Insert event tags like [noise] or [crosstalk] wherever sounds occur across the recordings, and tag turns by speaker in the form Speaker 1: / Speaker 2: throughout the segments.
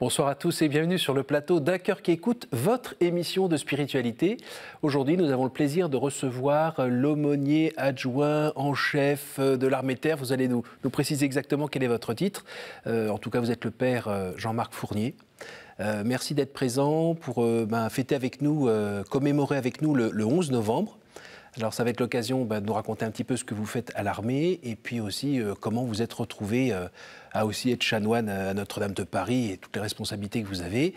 Speaker 1: Bonsoir à tous et bienvenue sur le plateau d'un cœur qui écoute votre émission de spiritualité. Aujourd'hui, nous avons le plaisir de recevoir l'aumônier adjoint en chef de l'armée terre. Vous allez nous, préciser exactement quel est votre titre. Euh, en tout cas, vous êtes le père euh, Jean-Marc Fournier. Euh, merci d'être présent pour ben, fêter avec nous, commémorer avec nous le 11 novembre. Alors ça va être l'occasion bah, de nous raconter un petit peu ce que vous faites à l'armée et puis aussi euh, comment vous êtes retrouvé euh, à aussi être chanoine à Notre-Dame de Paris et toutes les responsabilités que vous avez.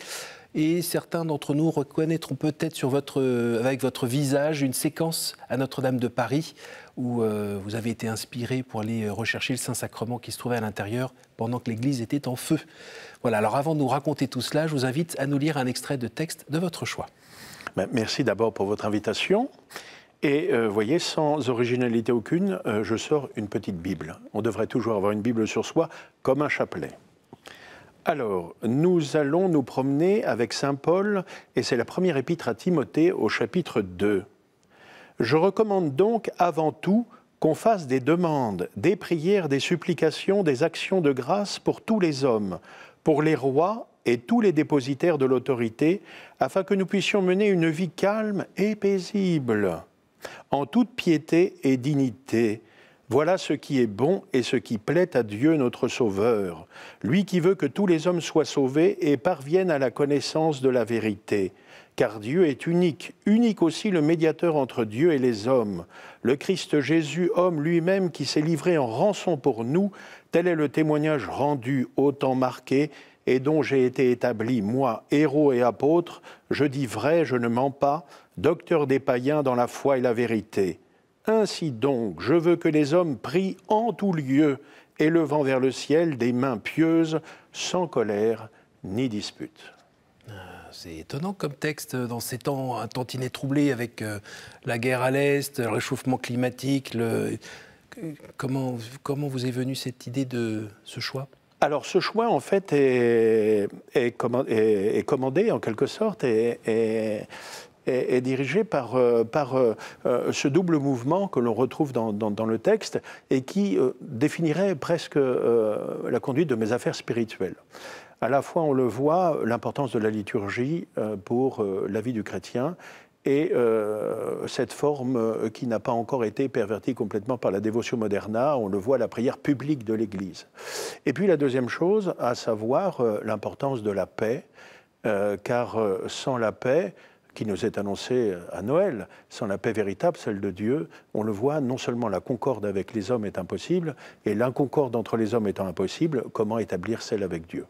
Speaker 1: Et certains d'entre nous reconnaîtront peut-être sur votre, euh, avec votre visage une séquence à Notre-Dame de Paris où vous avez été inspiré pour aller rechercher le Saint-Sacrement qui se trouvait à l'intérieur pendant que l'Église était en feu. Voilà, alors avant de nous raconter tout cela, je vous invite à nous lire un extrait de texte de votre choix.
Speaker 2: Ben, merci d'abord pour votre invitation. Et euh, vous voyez, sans originalité aucune, euh, je sors une petite Bible. On devrait toujours avoir une Bible sur soi, comme un chapelet. Alors, nous allons nous promener avec Saint Paul, et c'est la première épître à Timothée au chapitre 2. Je recommande donc avant tout qu'on fasse des demandes, des prières, des supplications, des actions de grâce pour tous les hommes, pour les rois et tous les dépositaires de l'autorité, afin que nous puissions mener une vie calme et paisible en toute piété et dignité, voilà ce qui est bon et ce qui plaît à Dieu notre Sauveur, lui qui veut que tous les hommes soient sauvés et parviennent à la connaissance de la vérité. Car Dieu est unique, unique aussi le médiateur entre Dieu et les hommes, le Christ Jésus, homme lui-même qui s'est livré en rançon pour nous, tel est le témoignage rendu autant marqué et dont j'ai été établi, moi, héros et apôtre, je dis vrai, je ne mens pas, docteur des païens dans la foi et la vérité. Ainsi donc, je veux que les hommes prient en tout lieu, élevant vers le ciel des mains pieuses, sans colère ni dispute.
Speaker 1: Ah, c'est étonnant comme texte euh, dans ces temps un tantinet troublé avec euh, la guerre à l'Est, le réchauffement climatique. Le... Euh, comment, comment vous est venue cette idée de ce choix alors ce choix, en
Speaker 2: fait, est, commandé, est commandé en quelque sorte, et est, dirigé dirigée par, euh, par euh, euh, ce double mouvement que l'on retrouve dans, dans, dans, le texte et qui définirait presque la conduite de mes affaires spirituelles à la fois on le voit, l'importance de la liturgie pour la vie du chrétien et cette forme qui n'a pas encore été pervertie complètement par la dévotion moderna, on le voit la prière publique de l'Église. Et puis la deuxième chose, à savoir l'importance de la paix, car sans la paix, qui nous est annoncé euh, à Noël. Sans la paix véritable, celle de Dieu, on le voit, non seulement la concorde avec les hommes est impossible, et l'inconcorde entre les hommes étant impossible, comment établir celle avec
Speaker 1: Dieu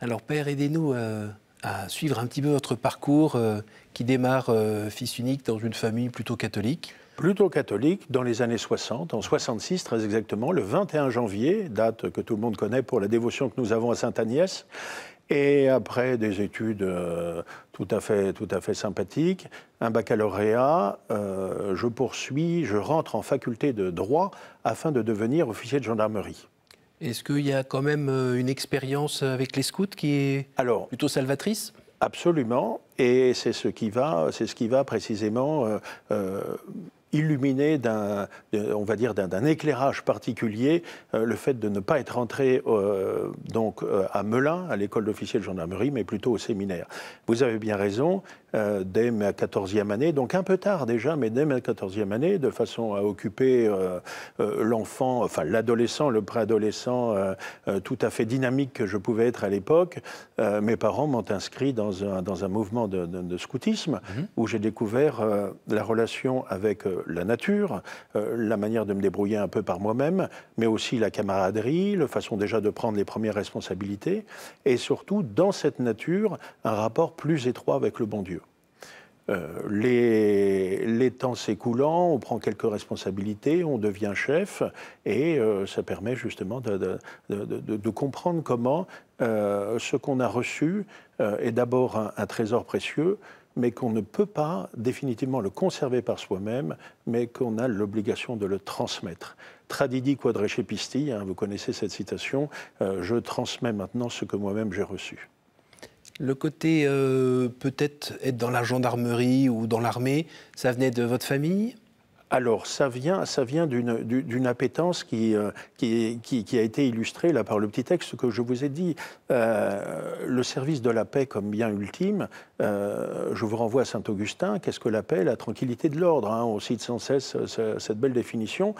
Speaker 1: Alors Père, aidez-nous euh, à suivre un petit peu votre parcours euh, qui démarre fils unique dans une famille plutôt catholique plutôt catholique
Speaker 2: dans les années 60, en 66 très exactement, le 21 janvier, date que tout le monde connaît pour la dévotion que nous avons à Sainte-Agnès. Et après des études tout à fait, tout à fait sympathique. Un baccalauréat, euh, je poursuis, je rentre en faculté de droit afin de devenir officier de gendarmerie.
Speaker 1: Est-ce qu'il y a quand même euh, une expérience avec les scouts qui est Alors, plutôt salvatrice Absolument,
Speaker 2: et c'est ce qui va, c'est ce qui va précisément euh, illuminé d'un, on va dire, d'un éclairage particulier euh, le fait de ne pas être entré euh, donc euh, à Melun, à l'école d'officier de gendarmerie, mais plutôt au séminaire. Vous avez bien raison. Euh, dès ma 14e année, donc un peu tard déjà, mais dès ma 14e année, de façon à occuper euh, euh, l'enfant, enfin l'adolescent, le préadolescent tout à fait dynamique que je pouvais être à l'époque, mes parents m'ont inscrit dans un, dans un mouvement de, scoutisme mhm. où j'ai découvert la relation avec la nature, la manière de me débrouiller un peu par moi-même, mais aussi la camaraderie, la façon déjà de prendre les premières responsabilités, et surtout dans cette nature, un rapport plus étroit avec le bon Dieu. Euh, les, temps s'écoulant, on prend quelques responsabilités, on devient chef, et euh, ça permet justement de, comprendre comment euh, ce qu'on a reçu est d'abord un, trésor précieux, mais qu'on ne peut pas définitivement le conserver par soi-même, mais qu'on a l'obligation de le transmettre. Tradidi quadrecepisti, hein, vous connaissez cette citation, je transmets maintenant ce que moi-même j'ai reçu.
Speaker 1: Le côté euh, peut-être être dans la gendarmerie ou dans l'armée, ça venait de votre famille alors, ça
Speaker 2: vient, ça vient d'une appétence euh, qui, qui, a été illustrée là par le petit texte que je vous ai dit. Euh, le service de la paix comme bien ultime, je vous renvoie à Saint-Augustin, qu'est-ce que la paix La tranquillité de l'ordre. Hein, on cite sans cesse cette belle définition.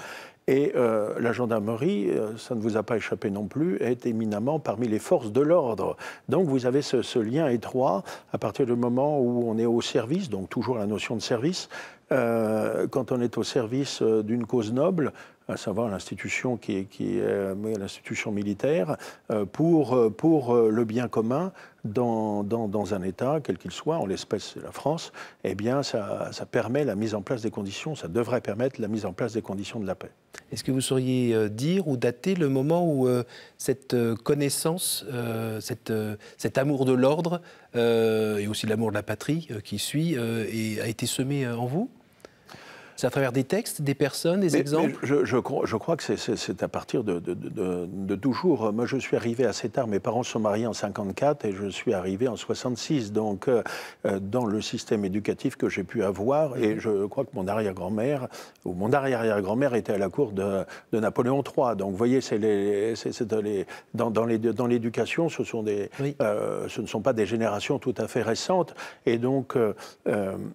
Speaker 2: Et euh, la gendarmerie, euh, ça ne vous a pas échappé non plus, est éminemment parmi les forces de l'ordre. Donc vous avez ce, lien étroit à partir du moment où on est au service, donc toujours la notion de service. Euh, quand on est au service d'une cause noble, à savoir l'institution qui est, qui est euh, l'institution militaire, euh, pour, euh, pour le bien commun dans, dans, un État, quel qu'il soit, en l'espèce la France, eh bien ça, ça permet la mise en place des conditions, ça devrait permettre la mise en place
Speaker 1: des conditions de la paix. Est-ce que vous sauriez dire ou dater le moment où cette connaissance, cette, cet amour de l'ordre et aussi l'amour de la patrie qui suit et a été semé en vous c'est à travers des textes, des personnes, des exemples
Speaker 2: je, crois, je, crois, que c'est à partir de, toujours. Moi, je suis arrivé assez tard. Mes parents sont mariés en 54 et je suis arrivé en 66. Donc, euh, euh, dans le système éducatif que j'ai pu avoir, et mhm. je crois que mon arrière-grand-mère ou mon arrière-arrière-grand-mère était à la cour de, Napoléon III. Donc, vous voyez, c'est les, dans, dans l'éducation, ce, sont des, euh, ce ne sont pas des générations tout à fait récentes. Et donc,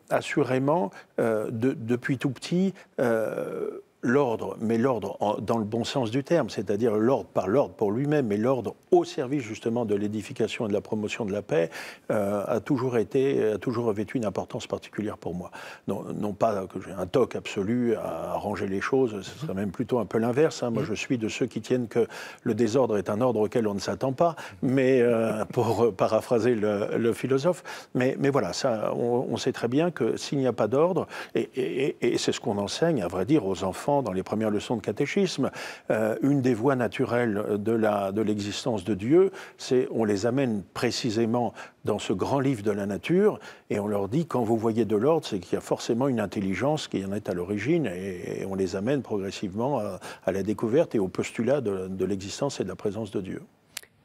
Speaker 2: assurément, depuis tout petit, euh, l'ordre, mais l'ordre dans le bon sens du terme, c'est-à-dire l'ordre par l'ordre pour lui-même, mais l'ordre au service justement de l'édification et de la promotion de la paix, euh, a toujours été, a toujours revêtu une importance particulière pour moi. Non, pas que j'ai un toc absolu à ranger les choses, ce serait même plutôt un peu l'inverse. Hein. Moi, je suis de ceux qui tiennent que le désordre est un ordre auquel on ne s'attend pas, mais euh, pour paraphraser le, philosophe. Mais, mais voilà, ça, on, sait très bien que s'il n'y a pas d'ordre, et c'est ce qu'on enseigne, à vrai dire, aux enfants, dans les premières leçons de catéchisme, euh, une des voies naturelles de l'existence de, de Dieu, c'est on les amène précisément dans ce grand livre de la nature et on leur dit quand vous voyez de l'ordre, c'est qu'il y a forcément une intelligence qui en est à l'origine et, on les amène progressivement à, la découverte et au postulat de, l'existence et de la présence de Dieu.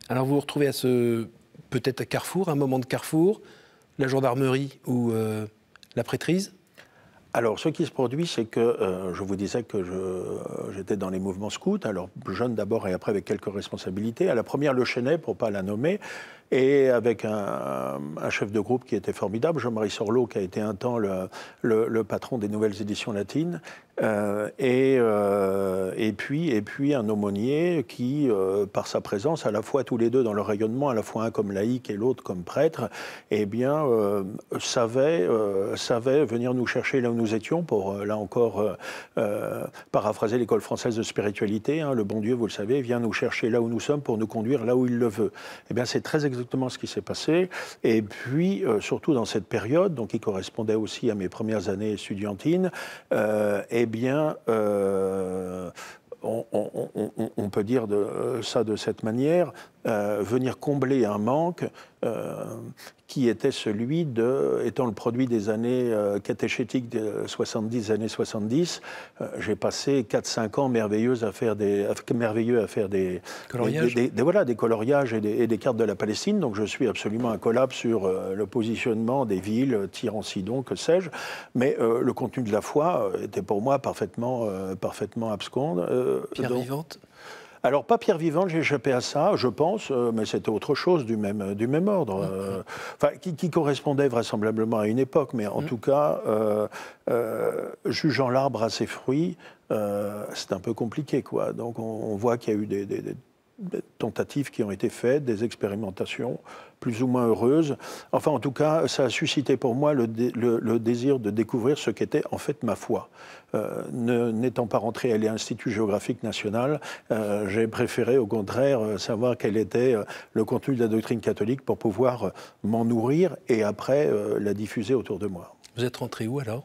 Speaker 1: Alors vous vous retrouvez à ce peut-être à carrefour, un moment de carrefour, la gendarmerie ou euh, la prêtrise
Speaker 2: alors, ce qui se produit, c'est que euh, je vous disais que euh, j'étais dans les mouvements scouts, alors jeune d'abord et après avec quelques responsabilités. À la première, le Chenet, pour ne pas la nommer, et avec un, chef de groupe qui était formidable, Jean-Marie Sorlot qui a été un temps le, patron des nouvelles éditions latines, euh, et, euh, et, puis, et puis un aumônier qui, euh, par sa présence, à la fois tous les deux dans le rayonnement, à la fois un comme laïc et l'autre comme prêtre, eh bien, savait, savait venir nous chercher là où nous étions pour, là encore, paraphraser l'école française de spiritualité. Hein. le bon Dieu, vous le savez, vient nous chercher là où nous sommes pour nous conduire là où il le veut. Eh bien, c'est très exactement ce qui s'est passé. Et puis, euh, surtout dans cette période, donc qui correspondait aussi à mes premières années étudiantines, euh, eh bien, euh, on, peut dire euh, ça de cette manière, venir combler un manque euh, qui était celui de, étant le produit des années euh, catéchétiques des 70, années 70, euh, j'ai passé 4-5 ans merveilleux à faire des, merveilleux à faire des, coloriages. Des, voilà, des coloriages et, des, cartes de la Palestine. Donc je suis absolument un collab sur le positionnement des villes, Tyran, Sidon, que sais-je. Mais le contenu de la foi était pour moi parfaitement, parfaitement absconde. Pierre vivante alors, pas pierre vivante, j'ai échappé à ça, je pense, euh, mais c'était autre chose du même, euh, du même ordre, euh, qui, correspondait vraisemblablement à une époque, mais en mm. tout cas, jugeant l'arbre à ses fruits, c'est un peu compliqué, quoi. Donc, on, voit qu'il y a eu des tentatives qui ont été faites, des expérimentations plus ou moins heureuses. Enfin, en tout cas, ça a suscité pour moi le, désir de découvrir ce qu'était en fait ma foi. Euh, N'étant pas rentré à l'Institut géographique national, euh, j'ai préféré au contraire euh, savoir quel était euh, le contenu de la doctrine catholique pour pouvoir m'en nourrir et après la diffuser autour de moi.
Speaker 1: Vous êtes rentré où alors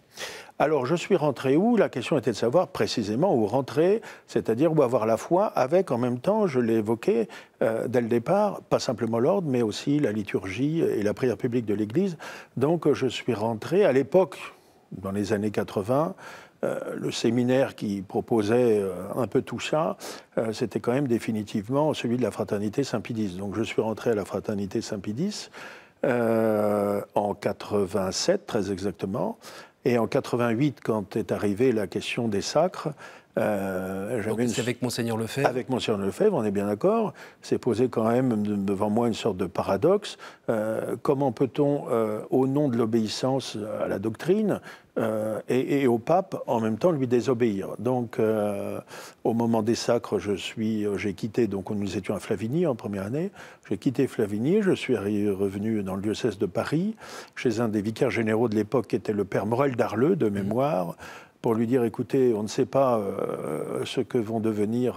Speaker 2: alors je suis rentré où La question était de savoir précisément où rentrer, c'est-à-dire où avoir la foi avec, en même temps, je l'ai évoqué euh, dès le départ, pas simplement l'ordre, mais aussi la liturgie et la prière publique de l'Église. Donc je suis rentré à l'époque, dans les années 80, euh, le séminaire qui proposait euh, un peu tout ça, c'était quand même définitivement celui de la fraternité Saint-Pédis. Donc je suis rentré à la fraternité Saint-Pédis en 87, très exactement, et en 88, quand est arrivée la question des sacres, euh, avec Monseigneur Lefebvre Avec Monseigneur Lefebvre, on est bien d'accord. C'est posé quand même devant moi une sorte de paradoxe. Euh, comment peut-on, euh, au nom de l'obéissance à la doctrine, euh, et, au pape en même temps lui désobéir. Donc euh, au moment des sacres, je suis, euh, j'ai quitté, donc nous étions à Flavigny en première année, j'ai quitté Flavigny, je suis revenu dans le diocèse de Paris, chez un des vicaires généraux de l'époque qui était le père Morel d'Arleux de mmh. mémoire, pour lui dire écoutez, on ne sait pas ce que vont devenir.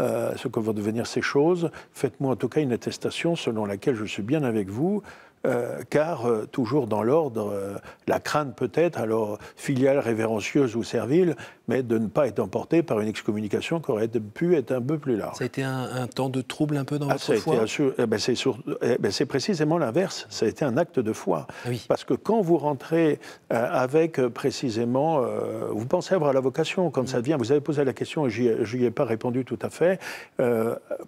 Speaker 2: ce que vont devenir ces choses, faites-moi en tout cas une attestation selon laquelle je suis bien avec vous, euh, car euh, toujours dans l'ordre, euh, la crâne peut-être, alors filiale révérencieuse ou servile, mais de ne pas être emporté par une excommunication qui aurait pu être un peu plus large.
Speaker 1: Ça a été un, temps de trouble un peu dans ah, votre foi
Speaker 2: eh ben, eh ben C'est précisément l'inverse, ça a été un acte de foi. Ah Parce que quand vous rentrez euh, avec euh, précisément, euh, vous pensez avoir la vocation quand ça devient, vous avez posé la question et je n'y ai pas répondu tout à fait,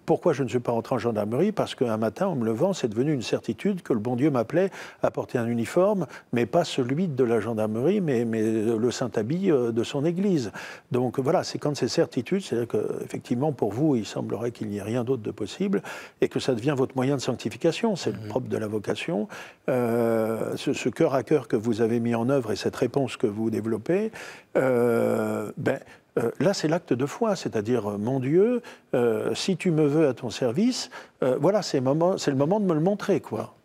Speaker 2: pourquoi je ne suis pas rentré en gendarmerie Parce qu'un matin, en me levant, c'est devenu une certitude que le bon Dieu m'appelait à porter un uniforme, mais pas celui de la gendarmerie, mais, mais le Saint-Habit de son Église. Donc voilà, c'est quand ces certitudes, c'est-à-dire qu'effectivement, pour vous, il semblerait qu'il n'y ait rien d'autre de possible et que ça devient votre moyen de sanctification. C'est le mmh. propre de la vocation. Euh, ce, cœur à cœur que vous avez mis en œuvre et cette réponse que vous développez, euh, ben, euh, là, c'est l'acte de foi, c'est-à-dire, mon Dieu, si tu me veux à ton service, voilà, c'est le, moment, de me le montrer, quoi.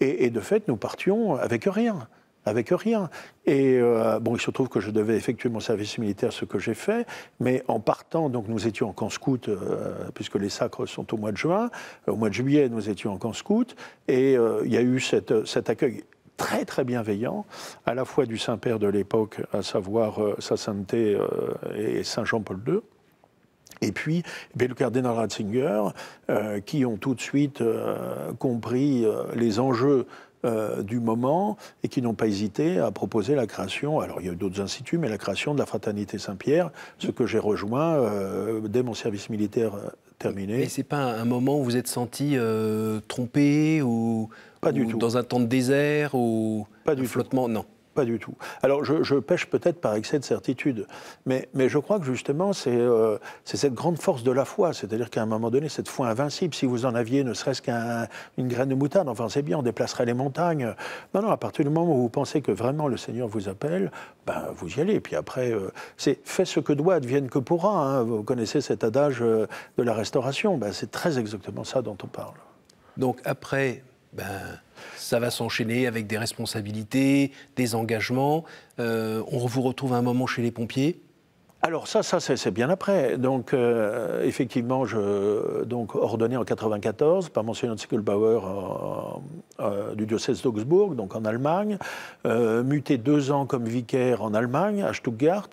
Speaker 2: et de fait, nous partions avec rien avec rien. Et euh, bon, il se trouve que je devais effectuer mon service militaire, ce que j'ai fait, mais en partant, donc nous étions en camp scout, euh, puisque les sacres sont au mois de juin, euh, au mois de juillet, nous étions en camp scout, et il y a eu cet accueil très très bienveillant, à la fois du Saint-Père de l'époque, à savoir Sa Sainteté et Saint Jean-Paul II. Et puis, eh le cardinal Ratzinger, qui ont tout de suite compris les enjeux euh, du moment et qui n'ont pas hésité à proposer la création, alors il y a eu d'autres instituts, mais la création de la Fraternité Saint-Pierre, ce que j'ai rejoint euh, dès mon service militaire euh, terminé. Mais
Speaker 1: c'est pas un moment où vous êtes senti trompé ou, pas du tout. dans un temps de désert ou pas du flottement, non. Pas du tout. Alors, je, pêche peut-être par excès de certitude, mais, mais je crois que
Speaker 2: justement, euh, c'est cette grande force de la foi, c'est-à-dire qu'à un moment donné, cette foi invincible, si vous en aviez ne serait-ce qu'une graine de moutarde, enfin, c'est bien, on déplacerait les montagnes. Non, non, à partir du moment où vous pensez que vraiment le Seigneur vous appelle, ben, vous y allez. puis après, euh, c'est fait ce que doit, advienne que pourra. Hein. Vous connaissez cet adage euh, de la restauration, ben, c'est très exactement ça dont on
Speaker 1: parle. Donc après, ben, ça va s'enchaîner avec des responsabilités, des engagements. Euh, on vous retrouve un moment chez les pompiers. Alors ça,
Speaker 2: ça c'est bien après. Donc euh, effectivement, je, donc ordonné en 94 par monsieur Zickelbauer euh, euh, du diocèse d'Augsbourg, donc en Allemagne, muté deux ans comme vicaire en Allemagne, à Stuttgart,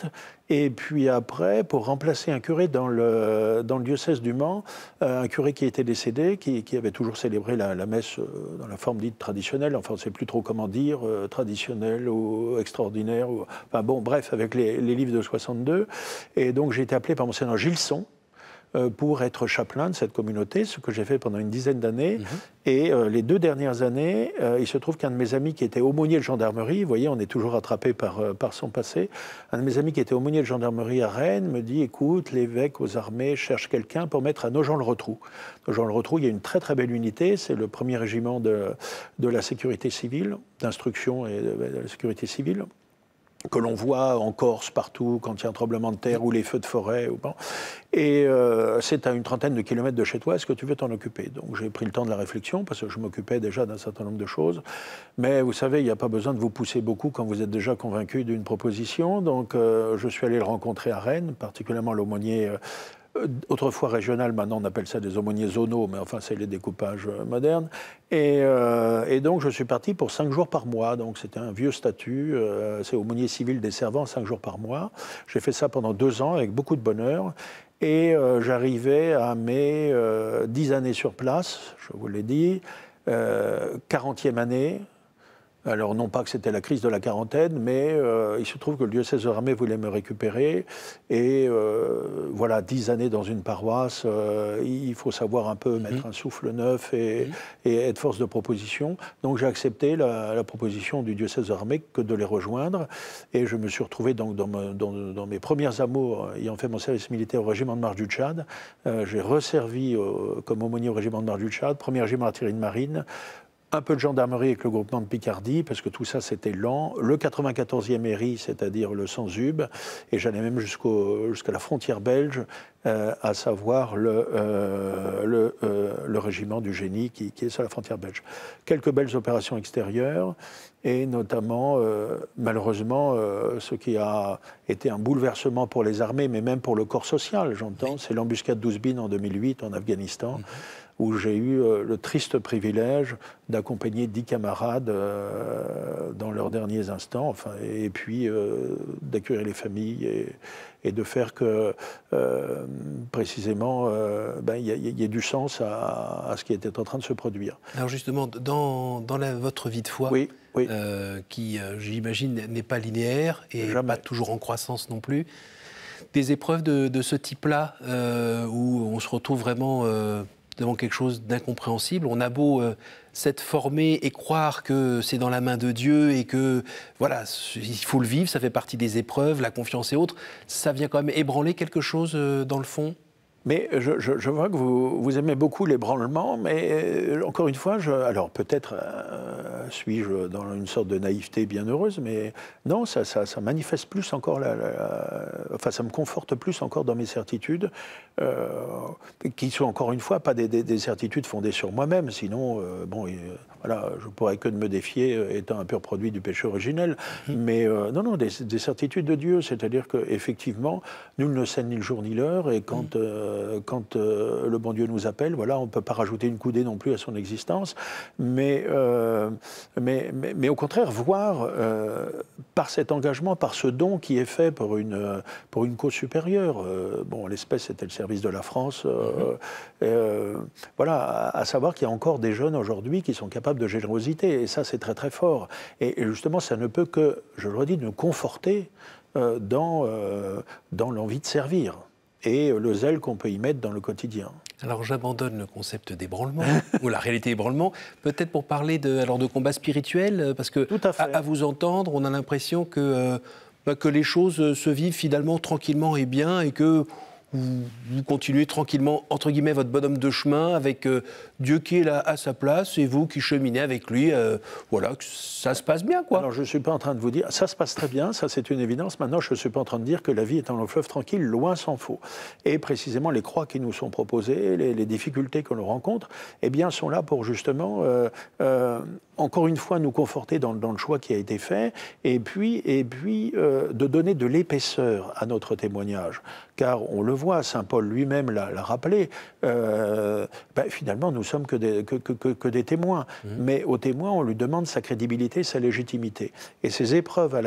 Speaker 2: et puis après, pour remplacer un curé dans le, dans le diocèse du Mans, euh, un curé qui était décédé, qui, avait toujours célébré la, messe euh, dans la forme dite traditionnelle, enfin on ne sait plus trop comment dire, euh, traditionnelle ou extraordinaire, ou, enfin bon, bref, avec les, livres de 62. Et donc j'ai été appelé par monseigneur Gilson, euh, pour être chapelain de cette communauté, ce que j'ai fait pendant une dizaine d'années. Mhm. Et euh, les deux dernières années, euh, il se trouve qu'un de mes amis qui était aumônier de gendarmerie, vous voyez, on est toujours attrapé par, son passé, un de mes amis qui était aumônier de gendarmerie à Rennes me dit, écoute, l'évêque aux armées cherche quelqu'un pour mettre à nos gens le retrou gens le retrou il y a une très très belle unité, c'est le premier régiment de, la sécurité civile, d'instruction et de la sécurité civile que l'on voit en Corse partout quand il y a un tremblement de terre ou les feux de forêt. Ou Et euh, c'est à une trentaine de kilomètres de chez toi, est-ce que tu veux t'en occuper Donc j'ai pris le temps de la réflexion parce que je m'occupais déjà d'un certain nombre de choses. Mais vous savez, il n'y a pas besoin de vous pousser beaucoup quand vous êtes déjà convaincu d'une proposition. Donc euh, je suis allé le rencontrer à Rennes, particulièrement l'aumônier. Euh, euh, autrefois régional, maintenant on appelle ça des aumôniers zonaux, mais enfin c'est les découpages euh, modernes. Euh, et, donc je suis parti pour cinq jours par mois, donc c'était un vieux statut, c'est aumônier civil des servants, cinq jours par mois. J'ai fait ça pendant deux ans avec beaucoup de bonheur. Et j'arrivais à mes dix années sur place, je vous l'ai dit, 40e année, alors non pas que c'était la crise de la quarantaine, mais euh, il se trouve que le diocèse de voulait me récupérer. Et euh, voilà, dix années dans une paroisse, euh, il faut savoir un peu mhm. mettre un souffle neuf mhm. et, être force de proposition. Donc j'ai accepté la, proposition du diocèse de que de les rejoindre. Et je me suis retrouvé donc dans, mes premières amours, ayant fait mon service militaire au régiment de marche du Tchad. j'ai resservi comme aumônier au régiment de marche du Tchad, premier régiment d'artillerie de marine un peu de gendarmerie avec le groupement de Picardie, parce que tout ça c'était lent, le 94e RI, c'est-à-dire le sans et j'allais même jusqu'à la frontière belge, euh, à savoir euh, euh, le, régiment du génie qui, est sur la frontière belge. Quelques belles opérations extérieures, et notamment, malheureusement, ce qui a été un bouleversement pour les armées, mais même pour le corps social, j'entends, c'est l'embuscade d'Ouzbine en 2008 en Afghanistan. Mm-hmm où j'ai eu euh, le triste privilège d'accompagner dix camarades euh, dans leurs derniers instants, enfin, et puis euh, d'accueillir les familles et, de faire que, précisément, ben, il y, ait du sens à, ce qui était en train de se produire.
Speaker 1: Alors justement, dans, votre vie de foi, qui, j'imagine, n'est pas linéaire et pas toujours en croissance non plus. Des épreuves de, ce type-là, où on se retrouve vraiment devant quelque chose d'incompréhensible. On a beau euh, s'être formé et croire que c'est dans la main de Dieu et que voilà, il faut le vivre, ça fait partie des épreuves, la confiance et autres, ça vient quand même ébranler quelque chose euh, dans le fond mais je, vois que vous, vous aimez beaucoup l'ébranlement, mais
Speaker 2: euh, encore une fois, je, alors peut-être euh, suis-je dans une sorte de naïveté bienheureuse, mais non, ça, ça, manifeste plus encore, la, enfin ça me conforte plus encore dans mes certitudes, euh, qui sont encore une fois pas des, certitudes fondées sur moi-même, sinon, euh, bon, voilà, je pourrais que de me défier étant un pur produit du péché originel, mmh. mais non, non, des, certitudes de Dieu, c'est-à-dire qu'effectivement, nul ne sait ni le jour ni l'heure, et quand... Mmh. Euh, quand euh, le bon Dieu nous appelle. Voilà, on ne peut pas rajouter une coudée non plus à son existence, mais, euh, mais, mais, au contraire, voir par cet engagement, par ce don qui est fait pour une, pour une cause supérieure. bon, l'espèce, était le service de la France. Mm-hmm. voilà, à, savoir qu'il y a encore des jeunes aujourd'hui qui sont capables de générosité, et ça, c'est très très fort. Et, justement, ça ne peut que, je le redis, nous conforter dans, dans l'envie de servir et euh, le zèle qu'on peut y mettre dans le quotidien.
Speaker 1: Alors j'abandonne le concept d'ébranlement [laughs] ou la réalité ébranlement, peut-être pour parler de, alors, de combat spirituel, euh, parce que à, vous entendre, on a l'impression que, euh, bah, que les choses se vivent finalement tranquillement et bien et que vous, continuez tranquillement, entre guillemets, votre bonhomme de chemin avec euh, Dieu qui est là à sa place et vous qui cheminez avec lui. Euh, voilà, voilà, ça se passe bien, quoi. Alors, je ne suis
Speaker 2: pas en train de vous dire, ça se passe très bien, ça c'est une évidence. Maintenant, je ne suis pas en train de dire que la vie est un long fleuve tranquille, loin s'en faut. Et précisément, les croix qui nous sont proposées, les, difficultés que l'on rencontre, eh bien, sont là pour justement, euh, encore une fois, nous conforter dans, dans, le choix qui a été fait et puis, et puis de donner de l'épaisseur à notre témoignage. Car on le voit Saint Paul lui-même l'a rappelé, euh, ben, finalement, nous sommes que des, témoins. Mmh. Mais aux témoins, on lui demande sa crédibilité, sa légitimité. Et ces épreuves à,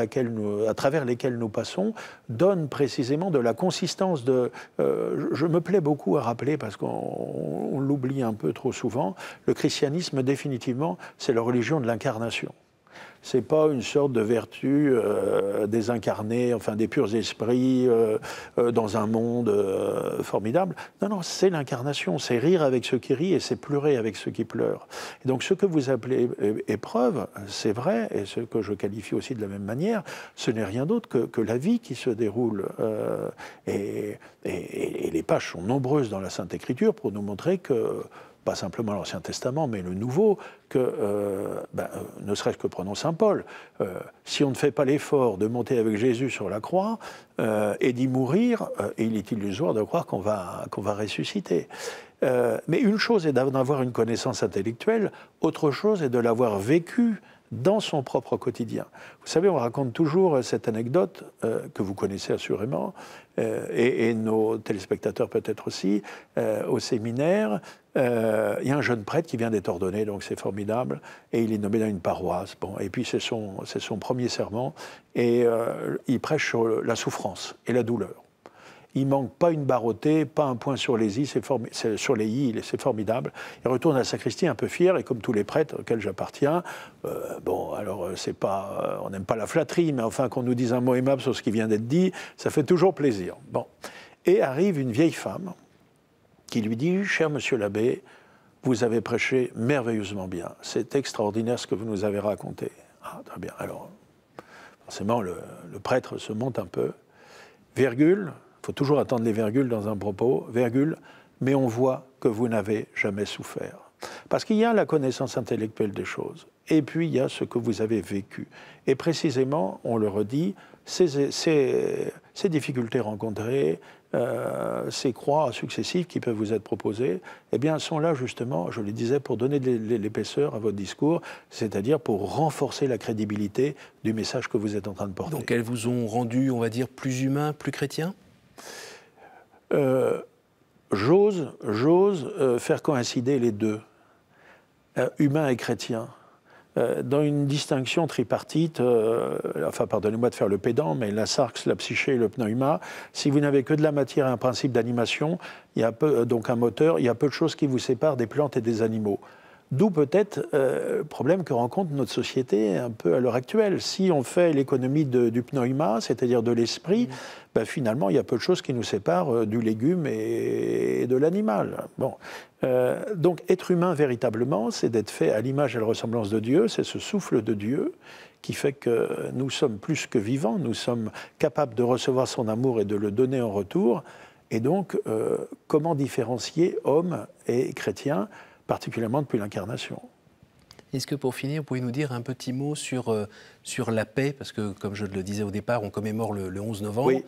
Speaker 2: à travers lesquelles nous passons donnent précisément de la consistance de... Euh, je me plais beaucoup à rappeler, parce qu'on l'oublie un peu trop souvent, le christianisme, définitivement, c'est la religion de l'incarnation c'est pas une sorte de vertu euh, désincarnée, enfin des purs esprits euh, euh, dans un monde formidable. Non, non, c'est l'incarnation, c'est rire avec ceux qui rient et c'est pleurer avec ceux qui pleurent. Et donc ce que vous appelez épreuve, c'est vrai, et ce que je qualifie aussi de la même manière, ce n'est rien d'autre que, la vie qui se déroule. Et, et les pages sont nombreuses dans la Sainte Écriture pour nous montrer que pas simplement l'Ancien Testament, mais le Nouveau, que, euh, ben, euh, ne serait-ce que prenons Saint Paul, euh, si on ne fait pas l'effort de monter avec Jésus sur la croix et d'y mourir, il est illusoire de croire qu'on va, qu'on va ressusciter. mais une chose est d'avoir une connaissance intellectuelle, autre chose est de l'avoir vécu dans son propre quotidien. Vous savez, on raconte toujours euh, cette anecdote euh, que vous connaissez assurément, euh, et, nos téléspectateurs peut-être aussi, au séminaire. Il y a un jeune prêtre qui vient d'être ordonné, donc c'est formidable, et il est nommé dans une paroisse. Bon, et puis c'est son, son premier serment, et il prêche sur la souffrance et la douleur. Il manque pas une barotée, pas un point sur les i, c'est sur les c'est formidable. Il retourne à la sacristie un peu fier et comme tous les prêtres auxquels j'appartiens, euh, bon, alors euh, c'est pas, euh, on n'aime pas la flatterie, mais enfin qu'on nous dise un mot aimable sur ce qui vient d'être dit, ça fait toujours plaisir. Bon, et arrive une vieille femme qui lui dit, cher monsieur l'abbé, vous avez prêché merveilleusement bien. C'est extraordinaire ce que vous nous avez raconté. Ah, très bien. Alors, forcément, le, le prêtre se monte un peu. Virgule, faut toujours attendre les virgules dans un propos, virgule, mais on voit que vous n'avez jamais souffert. Parce qu'il y a la connaissance intellectuelle des choses, et puis il y a ce que vous avez vécu. Et précisément, on le redit, ces, difficultés rencontrées, euh, ces croix successives qui peuvent vous être proposées, eh bien, sont là justement, je le disais, pour donner de l'épaisseur à votre discours, c'est-à-dire pour renforcer la crédibilité du message que vous êtes en train de porter. Donc
Speaker 1: elles vous ont rendu, on va dire, plus humain, plus chrétien
Speaker 2: euh, j'ose, j'ose euh, faire coïncider les deux, euh, humain et chrétien, dans une distinction tripartite. enfin, pardonnez-moi de faire le pédant, mais la sarx, la psyché et le pneuma. Si vous n'avez que de la matière et un principe d'animation, il y a donc un moteur, il y a peu de choses qui vous séparent des plantes et des animaux. D'où peut-être euh, le problème que rencontre notre société un peu à l'heure actuelle. Si on fait l'économie du pneuma, c'est-à-dire de l'esprit, mm. ben, finalement, il y a peu de choses qui nous séparent euh, du légume et, de l'animal. Euh, donc être humain véritablement, c'est d'être fait à l'image et à la ressemblance de Dieu, c'est ce souffle de Dieu qui fait que nous sommes plus que vivants, nous sommes capables de recevoir son amour et de le donner en retour. Et donc, comment différencier homme et chrétien particulièrement
Speaker 1: depuis l'incarnation. Est-ce que pour finir, vous pouvez nous dire un petit mot sur, euh, sur la paix Parce que, comme je le disais au départ, on commémore le, 11 novembre,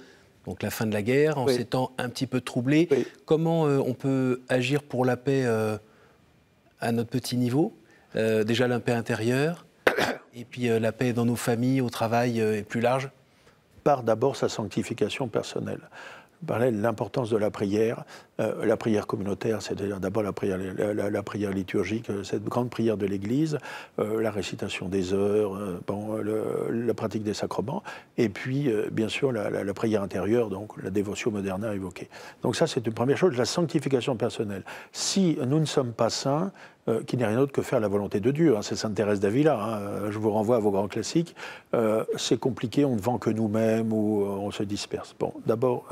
Speaker 1: donc la fin de la guerre, en ces temps un petit peu troublés. Comment euh, on peut agir pour la paix euh, à notre petit niveau Déjà la paix intérieure, et puis la paix dans nos familles, au travail, et plus large Par d'abord sa sanctification personnelle parlait
Speaker 2: l'importance de la prière, euh, la prière communautaire, c'est-à-dire d'abord la prière, la, prière liturgique, euh, cette grande prière de l'Église, euh, la récitation des heures, le, la pratique des sacrements, et puis euh, bien sûr la, prière intérieure, donc la dévotion moderne à évoquer. Donc ça c'est une première chose, la sanctification personnelle. Si nous ne sommes pas saints, euh, qui n'est rien d'autre que faire la volonté de Dieu, hein, c'est Sainte Thérèse d'Avila, hein, euh, je vous renvoie à vos grands classiques, c'est compliqué, on ne vend que nous-mêmes ou on se disperse. Bon, d'abord,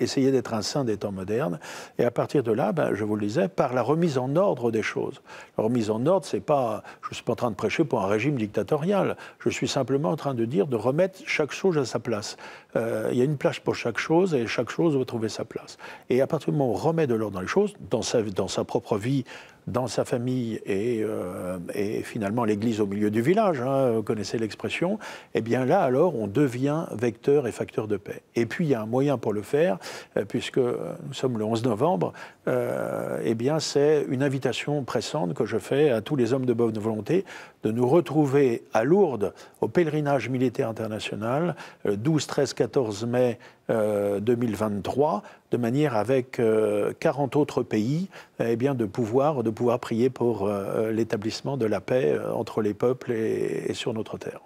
Speaker 2: essayer d'être un saint des temps modernes, et à partir de là, ben, je vous le disais, par la remise en ordre des choses. La remise en ordre, c'est pas, je ne suis pas en train de prêcher pour un régime dictatorial, je suis simplement en train de dire de remettre chaque chose à sa place. Euh, il y a une place pour chaque chose et chaque chose doit trouver sa place. Et à partir du moment où on remet de l'ordre dans les choses, dans sa, dans sa propre vie, dans sa famille euh, et, finalement l'église au milieu du village, hein, vous connaissez l'expression, eh bien là alors on devient vecteur et facteur de paix. Et puis il y a un moyen pour le faire, euh, puisque nous sommes le 11 novembre, et euh, eh bien c'est une invitation pressante que je fais à tous les hommes de bonne volonté de nous retrouver à Lourdes au pèlerinage militaire international, 12, 13, 14 mai 2023, euh, de manière avec 40 euh, autres pays, eh bien de pouvoir de pouvoir prier pour euh, l'établissement de la paix entre les peuples et, sur notre terre.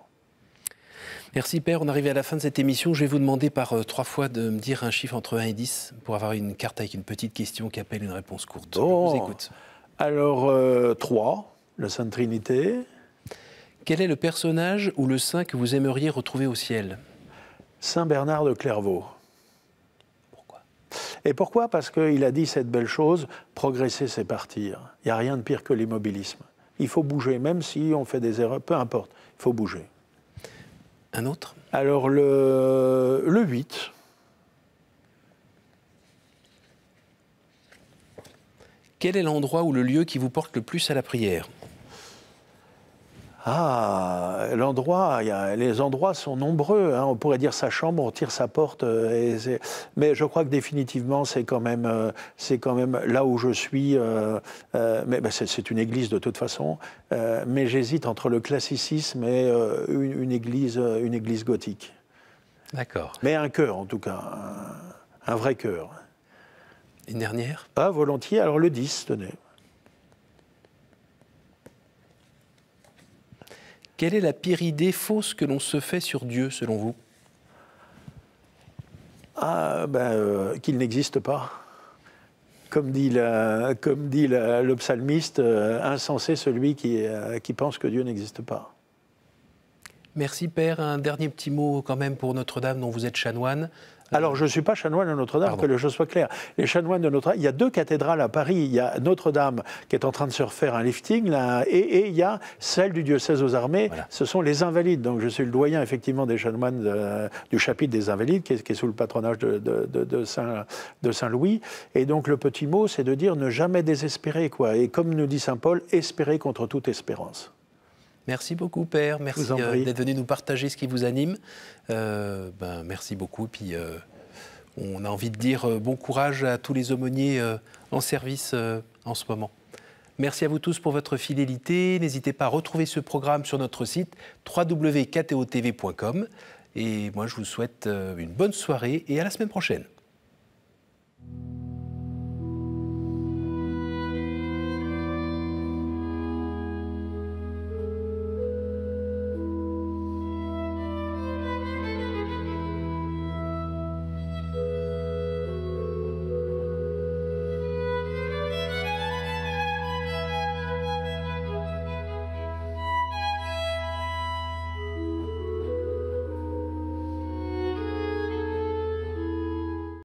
Speaker 1: Merci Père, on arrive à la fin de cette émission. Je vais vous demander par trois fois de me dire un chiffre entre 1 et 10 pour avoir une carte avec une petite question qui appelle une réponse courte. vous Alors, 3, la Sainte Trinité. Quel est le personnage ou le saint que vous aimeriez retrouver au ciel Saint Bernard de Clairvaux.
Speaker 2: Pourquoi Et pourquoi Parce qu'il a dit cette belle chose, progresser c'est partir. Il n'y a rien de pire que l'immobilisme. Il faut bouger, même si on fait des erreurs, peu importe, il faut bouger.
Speaker 1: Un autre Alors le, 8. Quel est l'endroit ou le lieu qui vous porte le plus à la prière ah, l'endroit,
Speaker 2: les endroits sont nombreux. Hein. On pourrait dire sa chambre, on tire sa porte. Euh, mais je crois que définitivement, c'est quand même, euh, quand même là où je suis. Euh, mais ben, c'est, une église de toute façon. mais j'hésite entre le classicisme et une, église, une église gothique. D'accord. Mais un cœur, en tout cas, un, vrai cœur.
Speaker 1: Une dernière Pas volontiers. Alors le 10, tenez. Quelle est la pire idée fausse que l'on se fait sur Dieu, selon vous Ah, ben, euh,
Speaker 2: qu'il n'existe pas. Comme dit, le psalmiste, euh, insensé celui euh, qui pense que Dieu n'existe pas.
Speaker 1: Merci Père. Un dernier petit mot quand même pour Notre-Dame dont vous êtes chanoine. Alors, je ne suis pas chanoine de Notre-Dame, que
Speaker 2: les choses soient claires. Les chanoines de Notre-Dame, il y a deux cathédrales à Paris. Il y a Notre-Dame qui est en train de se refaire un lifting, et, il y a celle du diocèse aux armées. Ce sont les invalides. Donc, je suis le doyen, effectivement, des chanoines du chapitre des invalides, qui est, sous le patronage de, Saint, Saint, louis Et donc, le petit mot, c'est de dire ne jamais désespérer, quoi. Et comme nous dit Saint Paul, espérer contre toute espérance.
Speaker 1: Merci beaucoup, Père. Merci euh, d'être venu nous partager ce qui vous anime. Euh, ben, merci beaucoup. Puis euh, on a envie de dire bon courage à tous les aumôniers en service en ce moment. Merci à vous tous pour votre fidélité. N'hésitez pas à retrouver ce programme sur notre site www.ktotv.com. Et moi, je vous souhaite une bonne soirée et à la semaine prochaine.